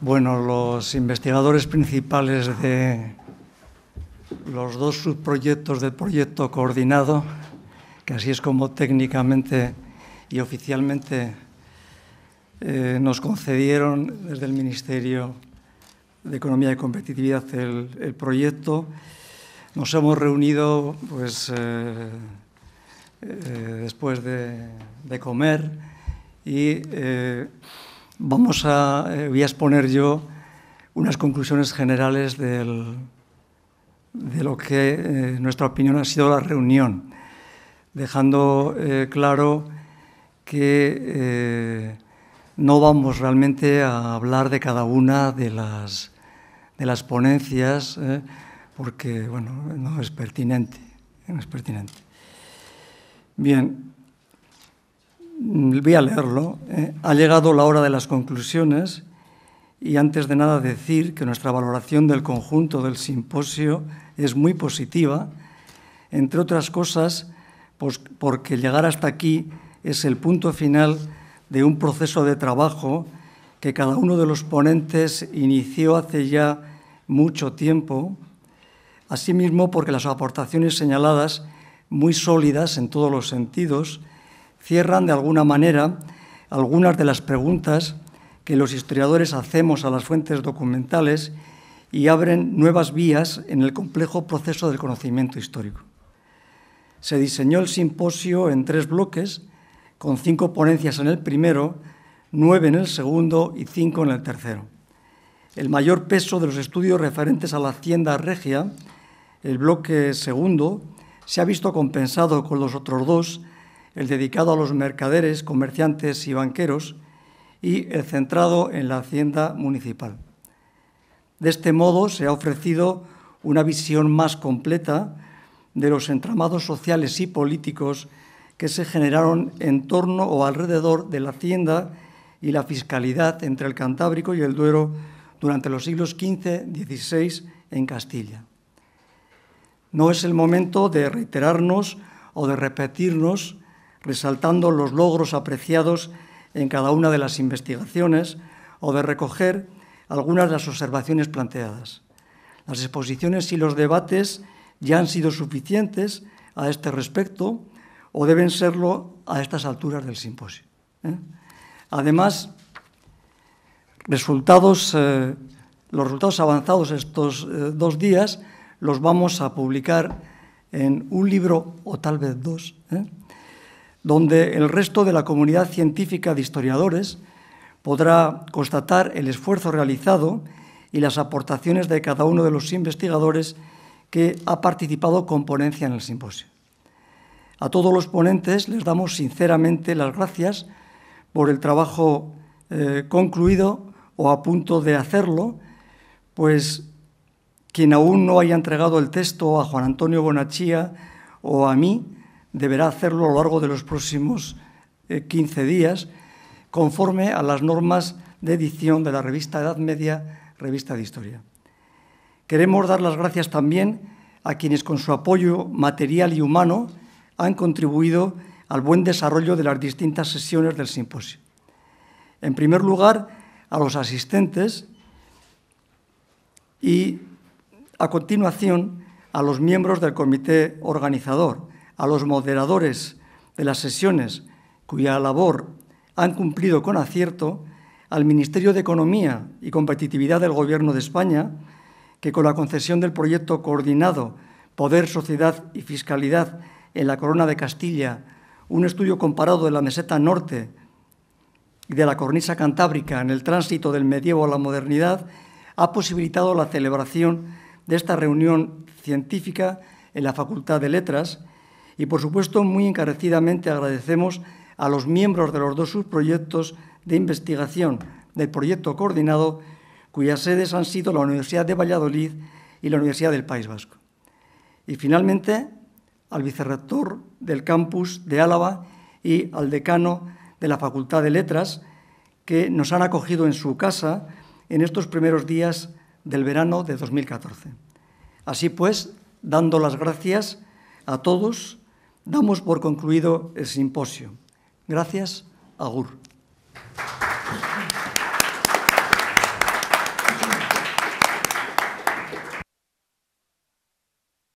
Bueno, los investigadores principales de los dos subproyectos del proyecto coordinado, que así es como técnicamente y oficialmente eh, nos concedieron desde el Ministerio de Economía y Competitividad el, proyecto, nos hemos reunido pues, eh, eh, después de, de, comer y Vamos a, eh, voy a exponer yo unas conclusiones generales de lo que, eh, nuestra opinión, ha sido la reunión, dejando eh, claro que no vamos realmente a hablar de cada una de las, de las ponencias, porque bueno, no es pertinente. No es pertinente. Bien, Mm, voy a leerlo, eh, ha llegado la hora de las conclusiones y antes de nada decir que nuestra valoración del conjunto del simposio es muy positiva, entre otras cosas pues, porque llegar hasta aquí es el punto final de un proceso de trabajo que cada uno de los ponentes inició hace ya mucho tiempo, asimismo porque las aportaciones señaladas, muy sólidas en todos los sentidos, cierran de alguna manera algunas de las preguntas que los historiadores hacemos a las fuentes documentales y abren nuevas vías en el complejo proceso del conocimiento histórico. Se diseñó el simposio en tres bloques, con cinco ponencias en el primero, nueve en el segundo y cinco en el tercero. El mayor peso de los estudios referentes a la hacienda regia, el bloque segundo, se ha visto compensado con los otros dos, el dedicado a los mercaderes, comerciantes y banqueros, y el centrado en la hacienda municipal. De este modo se ha ofrecido una visión más completa de los entramados sociales y políticos que se generaron en torno o alrededor de la hacienda y la fiscalidad entre el Cantábrico y el Duero durante los siglos XV, XVI en Castilla. No es el momento de reiterarnos o de repetirnos resaltando los logros apreciados en cada una de las investigaciones o de recoger algunas de las observaciones planteadas. Las exposiciones y los debates ya han sido suficientes a este respecto o deben serlo a estas alturas del simposio. ¿eh? Además, eh, los resultados avanzados estos eh, dos días los vamos a publicar en un libro o tal vez dos, donde el resto de la comunidad científica de historiadores podrá constatar el esfuerzo realizado y las aportaciones de cada uno de los investigadores que ha participado con ponencia en el simposio. A todos los ponentes les damos sinceramente las gracias por el trabajo eh, concluido o a punto de hacerlo, pues quien aún no haya entregado el texto a Juan Antonio Bonachía o a mí, deberá hacerlo a lo largo de los próximos 15 eh, días, conforme a las normas de edición de la revista Edad Media, Revista de Historia. Queremos dar las gracias también a quienes con su apoyo material y humano han contribuido al buen desarrollo de las distintas sesiones del simposio. En primer lugar, a los asistentes y, a continuación, a los miembros del comité organizador, a los moderadores de las sesiones, cuya labor han cumplido con acierto, al Ministerio de Economía y Competitividad del Gobierno de España, que con la concesión del proyecto coordinado Poder, Sociedad y Fiscalidad en la Corona de Castilla, un estudio comparado de la meseta norte y de la cornisa cantábrica en el tránsito del medievo a la modernidad, ha posibilitado la celebración de esta reunión científica en la Facultad de Letras, y, por supuesto, muy encarecidamente agradecemos a los miembros de los dos subproyectos de investigación del proyecto coordinado, cuyas sedes han sido la Universidad de Valladolid y la Universidad del País Vasco. Y, finalmente, al vicerrector del campus de Álava y al decano de la Facultad de Letras, que nos han acogido en su casa en estos primeros días del verano de 2014. Así pues, dando las gracias a todos Damos por concluído el simposio. Gracias, Agur.